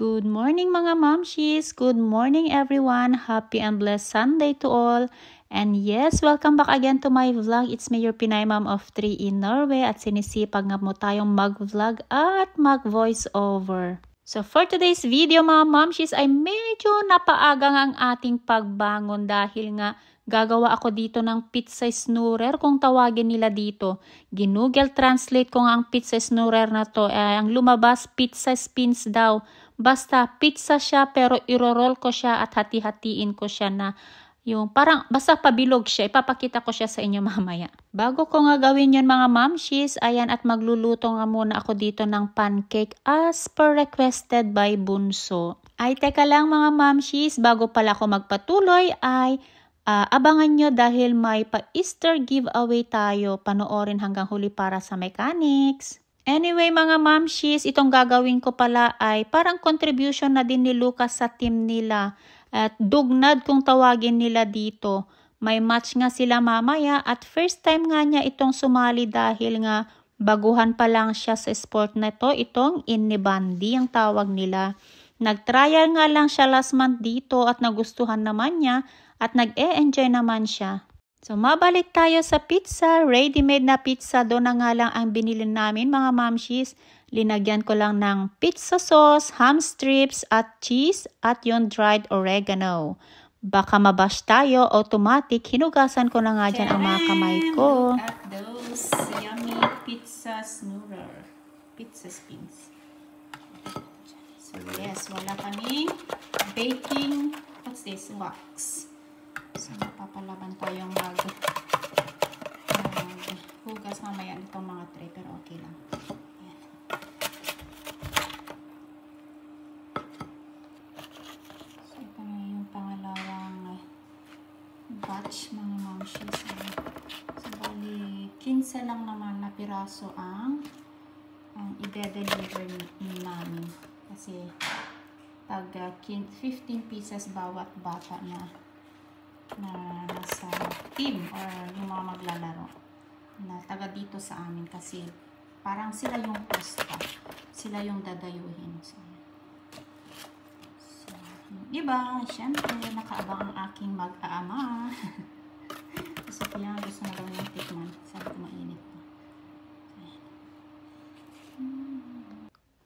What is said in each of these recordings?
Good morning mga momshies! Good morning everyone! Happy and blessed Sunday to all! And yes, welcome back again to my vlog. It's me your Pinay Mom of 3 in Norway at sinisipag nga mo tayong mag-vlog at mag-voiceover. So for today's video mga momshies ay medyo napaagang ang ating pagbangon dahil nga Gagawa ako dito ng pizza snorer kung tawagin nila dito. Ginugel translate ko nga ang pizza snorer na to. Eh, ang lumabas pizza spins daw. Basta pizza siya pero iro-roll ko siya at hati-hatiin ko siya na yung parang basta pabilog siya. Ipapakita ko siya sa inyo mamaya. Bago ko nga gawin yun mga mamshies, ayan at magluluto nga muna ako dito ng pancake as per requested by Bunso. Ay teka lang mga mamshies, bago pala ako magpatuloy ay uh, abangan nyo dahil may pa-Easter giveaway tayo. Panoorin hanggang huli para sa mechanics. Anyway mga mamshis, itong gagawin ko pala ay parang contribution na din ni Lucas sa team nila. At dugnad kung tawagin nila dito. May match nga sila mamaya at first time nga niya itong sumali dahil nga baguhan pa lang siya sa sport na to. Itong inibandi ang tawag nila. Nag-trial nga lang siya last month dito at nagustuhan naman niya at nag-e-enjoy naman siya. So, mabalik tayo sa pizza. Ready-made na pizza. Doon na nga lang ang binili namin mga mamshis. Linagyan ko lang ng pizza sauce, ham strips at cheese at yung dried oregano. Baka mabash tayo, automatic, hinugasan ko na nga dyan ang mga kamay ko. those yummy pizza snurrer. Pizza spins. So diba? yes, wala kami baking, what's this, wax. So, ano, papalaban tayong mag, mag hugas mamaya nitong mga tray. Pero okay lang. ito na yung pangalawang eh, batch mga mamshies. So, bali, 15 lang naman na piraso ang ang i-deliver ni namin. Kasi, tag 15 uh, pieces bawat bata na na nasa team or yung mga maglalaro na taga dito sa amin kasi parang sila yung pasta sila yung dadayuhin so, so iba syempre nakaabang ang aking mag-aama kasi kaya gusto na daw yung tikman sabi ko mainit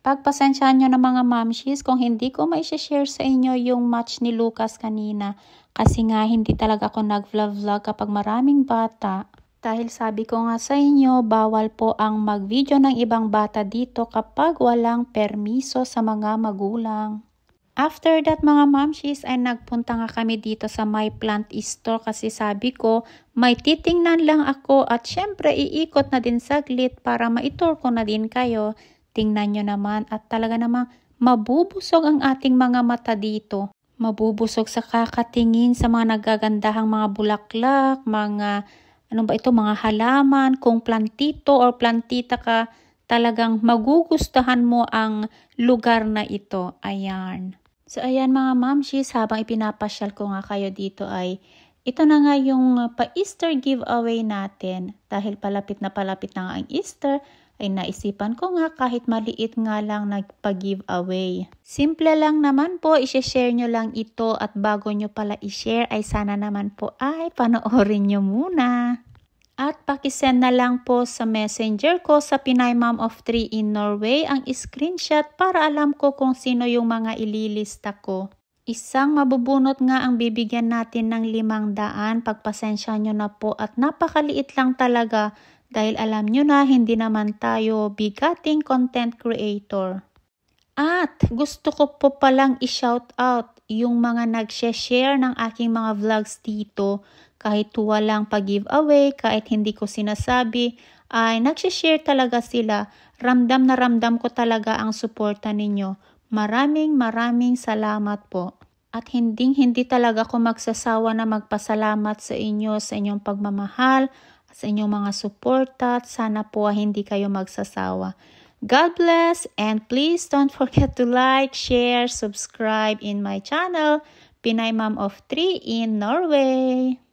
Pagpasensyahan nyo na mga mamshies kung hindi ko may share sa inyo yung match ni Lucas kanina. Kasi nga hindi talaga ako nag-vlog-vlog kapag maraming bata. Dahil sabi ko nga sa inyo, bawal po ang mag-video ng ibang bata dito kapag walang permiso sa mga magulang. After that mga mamshies ay nagpunta nga kami dito sa my plant store kasi sabi ko may titingnan lang ako at syempre iikot na din saglit para maitur ko na din kayo Tingnan nyo naman at talaga namang mabubusog ang ating mga mata dito. Mabubusog sa kakatingin sa mga nagagandahang mga bulaklak, mga ano ba ito, mga halaman, kung plantito or plantita ka, talagang magugustuhan mo ang lugar na ito. Ayan. So ayan mga mamshis, habang ipinapasyal ko nga kayo dito ay ito na nga yung pa-Easter giveaway natin. Dahil palapit na palapit na nga ang Easter, ay naisipan ko nga kahit maliit nga lang nagpa-giveaway. Simple lang naman po, isi-share nyo lang ito at bago nyo pala i-share ay sana naman po ay panoorin nyo muna. At pakisend na lang po sa messenger ko sa Pinay Mom of 3 in Norway ang screenshot para alam ko kung sino yung mga ililista ko. Isang mabubunot nga ang bibigyan natin ng limang daan. Pagpasensya nyo na po at napakaliit lang talaga dahil alam nyo na hindi naman tayo bigating content creator. At gusto ko po palang i-shout out yung mga nag-share ng aking mga vlogs dito. Kahit walang pag-giveaway, kahit hindi ko sinasabi, ay nag-share talaga sila. Ramdam na ramdam ko talaga ang suporta ninyo. Maraming maraming salamat po. At hinding hindi talaga ako magsasawa na magpasalamat sa inyo sa inyong pagmamahal sa inyong mga suporta at sana po hindi kayo magsasawa. God bless and please don't forget to like, share, subscribe in my channel, Pinay Mom of 3 in Norway.